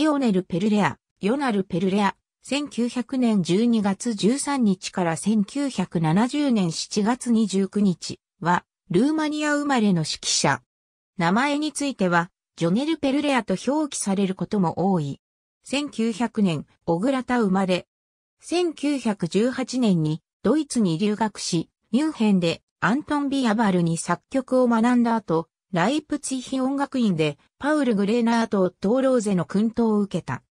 イオネル・ペルレア、ヨナル・ペルレア、1900年12月13日から1970年7月29日は、ルーマニア生まれの指揮者。名前については、ジョネル・ペルレアと表記されることも多い。1900年、グラタ生まれ。1918年にドイツに留学し、ミュンヘンでアントン・ビアバルに作曲を学んだ後、ライプツィヒ音楽院でパウル・グレーナーとトーローゼの訓陶を受けた。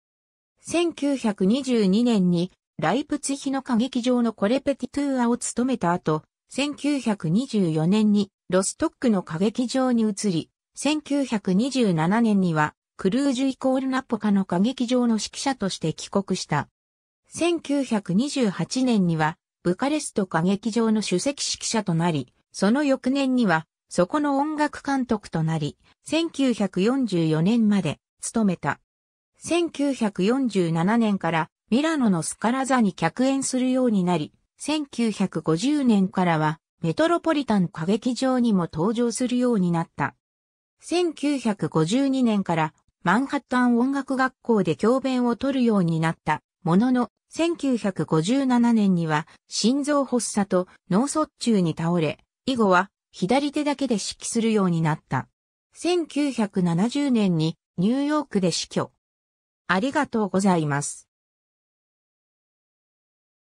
1922年にライプツィヒの歌劇場のコレペティトゥーアを務めた後、1924年にロストックの歌劇場に移り、1927年にはクルージュイコールナポカの歌劇場の指揮者として帰国した。1928年にはブカレスト歌劇場の首席指揮者となり、その翌年にはそこの音楽監督となり、1944年まで勤めた。1947年からミラノのスカラ座に客演するようになり、1950年からはメトロポリタン歌劇場にも登場するようになった。1952年からマンハッタン音楽学校で教鞭を取るようになったものの、1957年には心臓発作と脳卒中に倒れ、以後は左手だけで指揮するようになった。1970年にニューヨークで死去。ありがとうございます。